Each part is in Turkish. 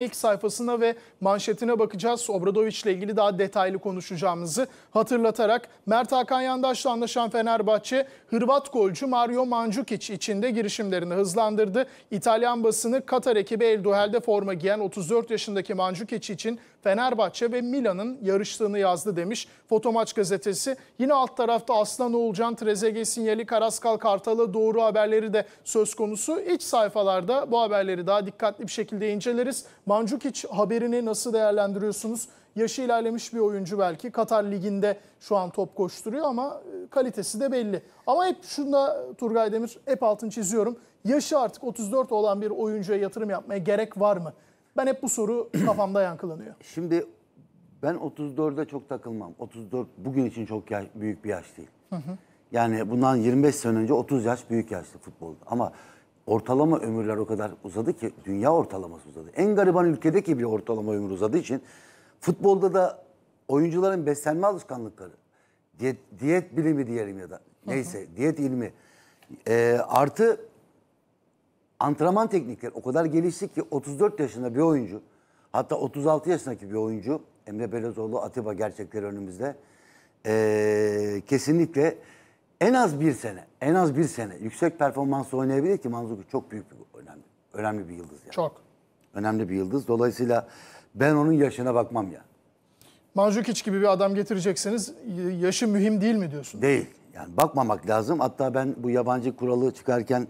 ilk sayfasına ve manşetine bakacağız. Obradoviç ile ilgili daha detaylı konuşacağımızı hatırlatarak Mert Hakan Yandaş'la anlaşan Fenerbahçe Hırvat golcü Mario Mandzukic içinde girişimlerini hızlandırdı. İtalyan basını Katar ekibi El Duhel'de forma giyen 34 yaşındaki Mandzukic için Fenerbahçe ve Milan'ın yarıştığını yazdı demiş Fotomaç gazetesi. Yine alt tarafta Aslan Oğulcan, Trezege sinyali Karaskal Kartalı doğru haberleri de söz konusu. İç sayfalarda bu haberleri daha dikkatli bir şekilde inceleriz. Mancukic haberini nasıl değerlendiriyorsunuz? Yaşı ilerlemiş bir oyuncu belki. Katar Ligi'nde şu an top koşturuyor ama e, kalitesi de belli. Ama hep şunda Turgay Demir hep altın çiziyorum. Yaşı artık 34 olan bir oyuncuya yatırım yapmaya gerek var mı? Ben hep bu soru kafamda yankılanıyor. Şimdi ben 34'e çok takılmam. 34 bugün için çok yaş, büyük bir yaş değil. Hı hı. Yani bundan 25 sene önce 30 yaş büyük yaşlı futbolda. Ama ortalama ömürler o kadar uzadı ki dünya ortalaması uzadı. En gariban ülkedeki bile ortalama ömür uzadığı için futbolda da oyuncuların beslenme alışkanlıkları, diyet, diyet bilimi diyelim ya da neyse hı hı. diyet ilmi e, artı antrenman teknikleri o kadar gelişti ki 34 yaşında bir oyuncu hatta 36 yaşındaki bir oyuncu Emre Belezoğlu Atiba gerçekleri önümüzde e, kesinlikle kesinlikle en az bir sene, en az bir sene yüksek performans oynayabilir ki Manzuki çok büyük bir önemli, önemli bir yıldız yani. Çok. Önemli bir yıldız. Dolayısıyla ben onun yaşına bakmam ya. Yani. Manzukic gibi bir adam getirecekseniz yaşı mühim değil mi diyorsun? Değil. Yani bakmamak lazım. Hatta ben bu yabancı kuralı çıkarken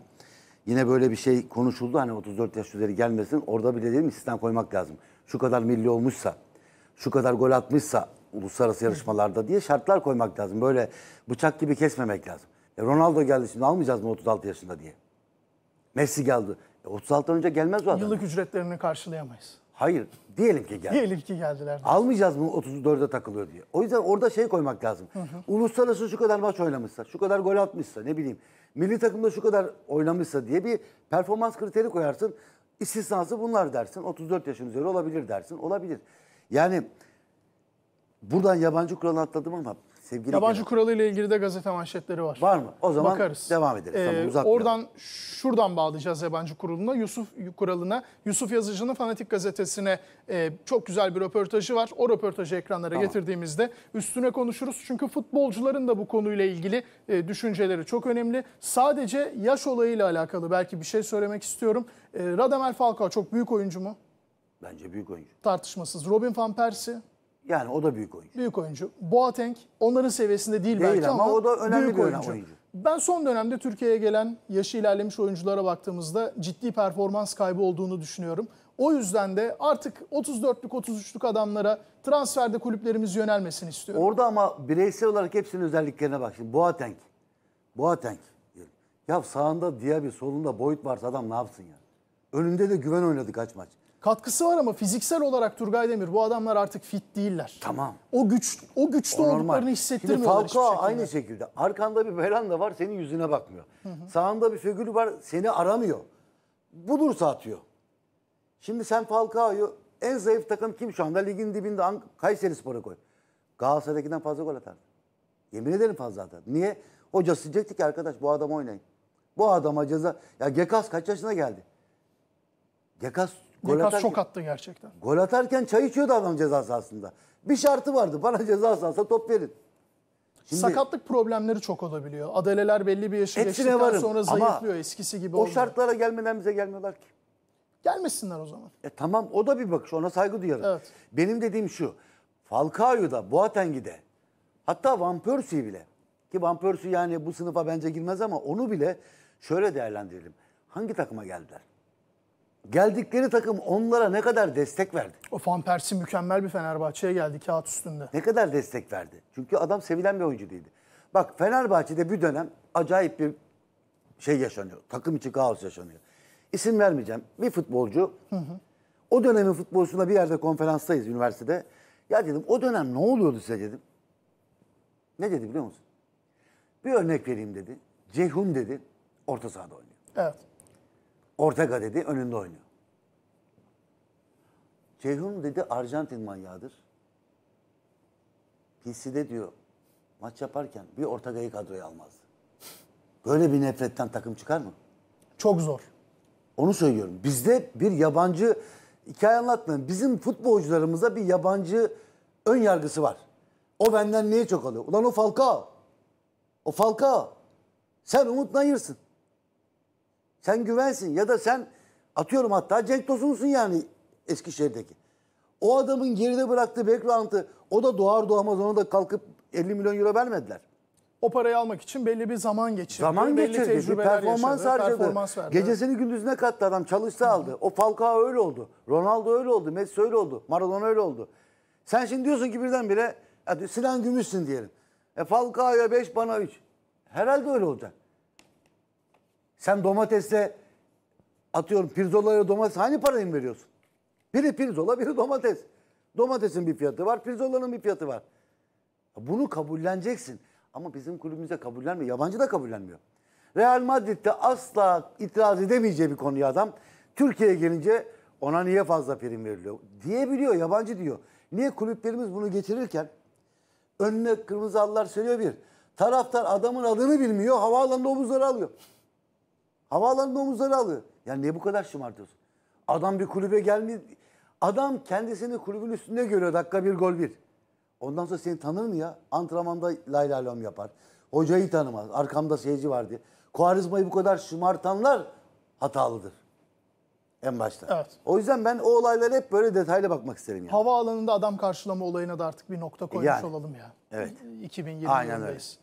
yine böyle bir şey konuşuldu. Hani 34 yaş üzeri gelmesin. Orada bile dedim istisna koymak lazım. Şu kadar milli olmuşsa, şu kadar gol atmışsa, uluslararası yarışmalarda diye şartlar koymak lazım. Böyle bıçak gibi kesmemek lazım. E Ronaldo geldi şimdi almayacağız mı 36 yaşında diye. Messi geldi. E 36'dan önce gelmez o adam. Yıllık ücretlerini karşılayamayız. Hayır. Diyelim ki geldi. Diyelim ki geldiler. Almayacağız mı 34'e takılıyor diye. O yüzden orada şey koymak lazım. Hı hı. Uluslararası şu kadar maç oynamışsa, şu kadar gol atmışsa ne bileyim. Milli takımda şu kadar oynamışsa diye bir performans kriteri koyarsın. İstisnası bunlar dersin. 34 yaşın üzeri olabilir dersin. Olabilir. Yani Buradan yabancı kuralı atladım ama sevgili Yabancı Kenan, kuralı ile ilgili de gazete manşetleri var. var mı? O zaman Bakarız. devam ederiz. Ee, tamam, uzatmayalım. oradan şuradan bağlayacağız yabancı kuralına, Yusuf kuralına. Yusuf Yazıcı'nın Fanatik Gazetesi'ne e, çok güzel bir röportajı var. O röportajı ekranlara Tamam. getirdiğimizde üstüne konuşuruz. Çünkü futbolcuların da bu konuyla ilgili e, düşünceleri çok önemli. Sadece yaş olayıyla alakalı belki bir şey söylemek istiyorum. E, Radamel Falcao çok büyük oyuncu mu? Bence büyük oyuncu. Tartışmasız. Robin van Persie yani o da büyük oyuncu. Büyük oyuncu. Boateng onların seviyesinde değil, değil belki ama, ama o da önemli büyük bir oyuncu. oyuncu. Ben son dönemde Türkiye'ye gelen yaşı ilerlemiş oyunculara baktığımızda ciddi performans kaybı olduğunu düşünüyorum. O yüzden de artık 34'lük 33'lük adamlara transferde kulüplerimiz yönelmesini istiyorum. Orada ama bireysel olarak hepsinin özelliklerine bak. Şimdi Boateng. Boateng. Ya sağında diye bir solunda boyut varsa adam ne yapsın ya? Önünde de güven oynadı kaç maç. Katkısı var ama fiziksel olarak Turgay Demir bu adamlar artık fit değiller. Tamam. O güç o güçte olduklarını hissettirmiyorlar Şimdi Falcao aynı şekilde. Arkanda bir da var senin yüzüne bakmıyor. Hı hı. Sağında bir Sögül var seni aramıyor. Budursa atıyor. Şimdi sen Falcao'yu en zayıf takım kim şu anda? Ligin dibinde Ank Kayseri Spor'a koy. Galatasaray'dakinden fazla gol atar. Yemin ederim fazla atardı. Niye? Hocası diyecekti ki arkadaş bu adam oynayın. Bu adama ceza... Ya Gekas kaç yaşına geldi? Gekas Gol atarken, çok attı gerçekten. Gol atarken çay içiyordu adam ceza sahasında. Bir şartı vardı. Bana ceza sahasında top verin. Şimdi, Sakatlık problemleri çok olabiliyor. Adaleler belli bir yaşa geçtikten varım. sonra zayıflıyor Ama eskisi gibi. O olmuyor. şartlara gelmeden bize gelmiyorlar ki. Gelmesinler o zaman. E tamam o da bir bakış ona saygı duyarım. Evet. Benim dediğim şu. Falcao'da, Boateng'de hatta Van Persie bile ki Van Persie yani bu sınıfa bence girmez ama onu bile şöyle değerlendirelim. Hangi takıma geldiler? Geldikleri takım onlara ne kadar destek verdi? O Van Persie mükemmel bir Fenerbahçe'ye geldi kağıt üstünde. Ne kadar destek verdi? Çünkü adam sevilen bir oyuncu değildi. Bak Fenerbahçe'de bir dönem acayip bir şey yaşanıyor. Takım içi kaos yaşanıyor. İsim vermeyeceğim. Bir futbolcu hı hı. o dönemin futbolcusuna bir yerde konferanstayız üniversitede. Ya dedim o dönem ne oluyordu size dedim. Ne dedi biliyor musun? Bir örnek vereyim dedi. Ceyhun dedi orta sahada oynuyor. Evet. Ortega dedi önünde oynuyor. Ceyhun dedi Arjantin manyağıdır. PC'de diyor maç yaparken bir Ortega'yı kadroya almaz. Böyle bir nefretten takım çıkar mı? Çok zor. Onu söylüyorum. Bizde bir yabancı hikaye anlatmayın. Bizim futbolcularımıza bir yabancı ön yargısı var. O benden niye çok alıyor? Ulan o Falcao. O Falcao. Sen Umut Nayır'sın. Sen güvensin ya da sen atıyorum hatta Cenk Tosun'sun yani Eskişehir'deki. O adamın geride bıraktığı background'ı o da doğar doğmaz ona da kalkıp 50 milyon euro vermediler. O parayı almak için belli bir zaman geçirdi. Zaman belli geçirdi. Bir performans yaşadı, harcadı. Performans verdi. Gecesini gündüzüne kattı adam. Çalıştı aldı. O Falcao öyle oldu. Ronaldo öyle oldu. Messi öyle oldu. Maradona öyle oldu. Sen şimdi diyorsun ki birdenbire Sinan Gümüşsün diyelim. E Falcao'ya 5 bana 3. Herhalde öyle olacak. Sen domatesle atıyorum pirzolaya domates hangi parayı mı veriyorsun? Biri pirzola biri domates. Domatesin bir fiyatı var, pirzolanın bir fiyatı var. Bunu kabulleneceksin. Ama bizim kulübümüzde kabullenmiyor. Yabancı da kabullenmiyor. Real Madrid'de asla itiraz edemeyeceği bir konuya adam Türkiye'ye gelince ona niye fazla prim veriliyor diyebiliyor. Yabancı diyor. Niye kulüplerimiz bunu getirirken önüne kırmızı allar söylüyor bir. Taraftar adamın adını bilmiyor. Havaalanında omuzları alıyor. Havaalanında omuzları alıyor. Yani niye bu kadar şımartıyorsun? Adam bir kulübe gelmiyor. Adam kendisini kulübün üstünde görüyor. Dakika bir gol bir. Ondan sonra seni tanır mı ya? Antrenmanda lay lay lom yapar. Hocayı tanımaz. Arkamda seyirci var diye. Kuarizmayı bu kadar şımartanlar hatalıdır. En başta. Evet. O yüzden ben o olaylara hep böyle detaylı bakmak isterim yani. Havaalanında adam karşılama olayına da artık bir nokta koymuş Yani. olalım ya. Evet. 2020 Aynen öyle. yılındayız.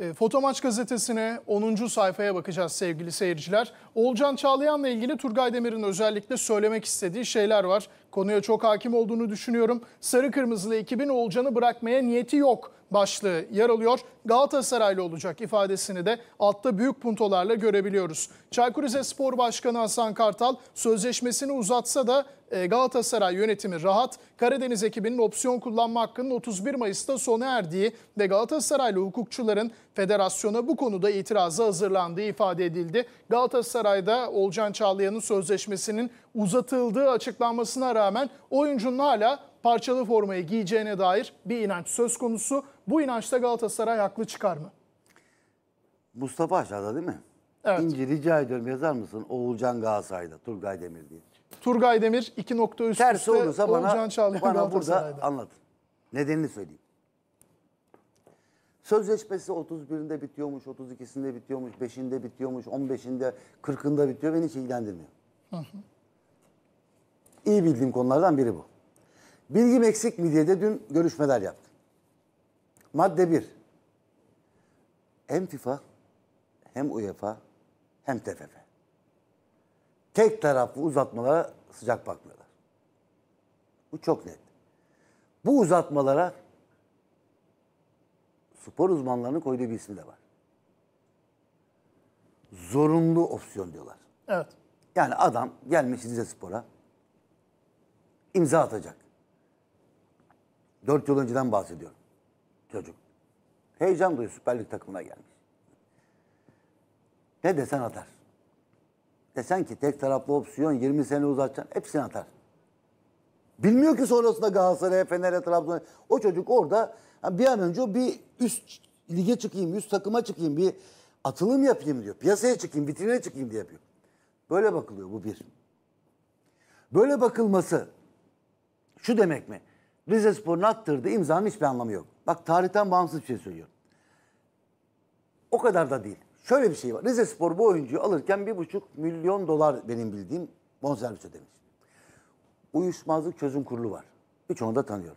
E, Fotomaç gazetesine 10. sayfaya bakacağız sevgili seyirciler. Olcan Çağlayan'la ilgili Turgay Demir'in özellikle söylemek istediği şeyler var. Konuya çok hakim olduğunu düşünüyorum. Sarı Kırmızılı ekibin Olcan'ı bırakmaya niyeti yok başlığı yer alıyor. Galatasaraylı olacak ifadesini de altta büyük puntolarla görebiliyoruz. Çaykur Rizespor Başkanı Hasan Kartal sözleşmesini uzatsa da e, Galatasaray yönetimi rahat. Karadeniz ekibinin opsiyon kullanma hakkının 31 Mayıs'ta sona erdiği ve Galatasaraylı hukukçuların Federasyona bu konuda itirazı hazırlandığı ifade edildi. Galatasaray'da Olcan Çağlayan'ın sözleşmesinin uzatıldığı açıklanmasına rağmen oyuncunun hala parçalı formayı giyeceğine dair bir inanç söz konusu. Bu inançta Galatasaray haklı çıkar mı? Mustafa aşağıda değil mi? Evet. İnci rica ediyorum yazar mısın? Oğulcan Galatasaray'da Turgay Demir diye. Turgay Demir 2.3 üst üste olursa Oğulcan bana, Çağlayan bana burada anlatın. Nedenini söyleyeyim. Sözleşmesi 31'inde bitiyormuş, 32'sinde bitiyormuş, 5'inde bitiyormuş, 15'inde, 40'ında bitiyor. Beni hiç ilgilendirmiyor. Hı İyi bildiğim konulardan biri bu. Bilgim eksik mi diye de dün görüşmeler yaptım. Madde 1. Hem FIFA, hem UEFA, hem TFF. Tek taraflı uzatmalara sıcak bakmıyorlar. Bu çok net. Bu uzatmalara spor uzmanlarının koyduğu bir ismi de var. Zorunlu opsiyon diyorlar. Evet. Yani adam gelmiş Rize Spor'a imza atacak. Dört yıl önceden bahsediyorum. Çocuk. Heyecan duyuyor Süper Lig takımına gelmiş. Ne desen atar. Desen ki tek taraflı opsiyon 20 sene uzatacaksın hepsini atar. Bilmiyor ki sonrasında Galatasaray'a, Fener'e, Trabzon'a. O çocuk orada bir an önce bir üst lige çıkayım, üst takıma çıkayım, bir atılım yapayım diyor. Piyasaya çıkayım, vitrine çıkayım diye yapıyor. Böyle bakılıyor bu bir. Böyle bakılması şu demek mi? Rize Spor'un attırdığı imzanın hiçbir anlamı yok. Bak tarihten bağımsız bir şey söylüyorum. O kadar da değil. Şöyle bir şey var. Rize Spor bu oyuncuyu alırken bir buçuk milyon dolar benim bildiğim bonservis ödemiş. Uyuşmazlık Çözüm Kurulu var. Birçoğunu da tanıyorum.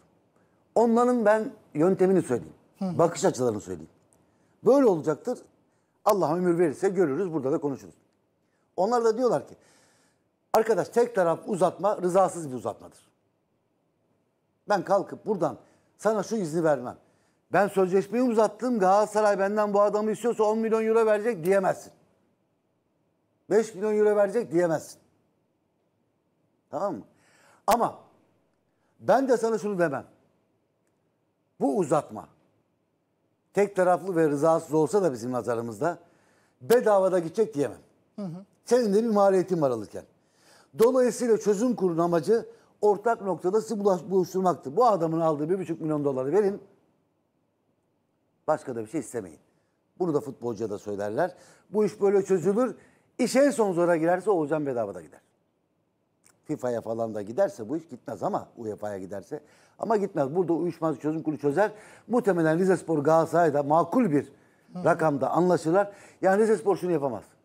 Onların ben yöntemini söyleyeyim. Hı. Bakış açılarını söyleyeyim. Böyle olacaktır. Allah ömür verirse görürüz burada da konuşuruz. Onlar da diyorlar ki arkadaş tek taraf uzatma rızasız bir uzatmadır. Ben kalkıp buradan sana şu izni vermem. Ben sözleşmeyi uzattım Galatasaray benden bu adamı istiyorsa 10 milyon euro verecek diyemezsin. 5 milyon euro verecek diyemezsin. Tamam mı? Ama ben de sana şunu demem. Bu uzatma. Tek taraflı ve rızasız olsa da bizim nazarımızda bedavada gidecek diyemem. Hı hı. Senin de bir maliyetin var alırken. Dolayısıyla çözüm kurun amacı ortak noktada sizi buluşturmaktı. Bu adamın aldığı bir buçuk milyon doları verin. Başka da bir şey istemeyin. Bunu da futbolcuya da söylerler. Bu iş böyle çözülür. İş en son zora girerse o Oğuzhan bedavada gider. FIFA'ya falan da giderse bu iş gitmez ama UEFA'ya giderse. Ama gitmez. Burada uyuşmaz çözüm kurulu çözer. Muhtemelen spor Galatasaray'da makul bir rakamda anlaşırlar. Yani spor şunu yapamaz.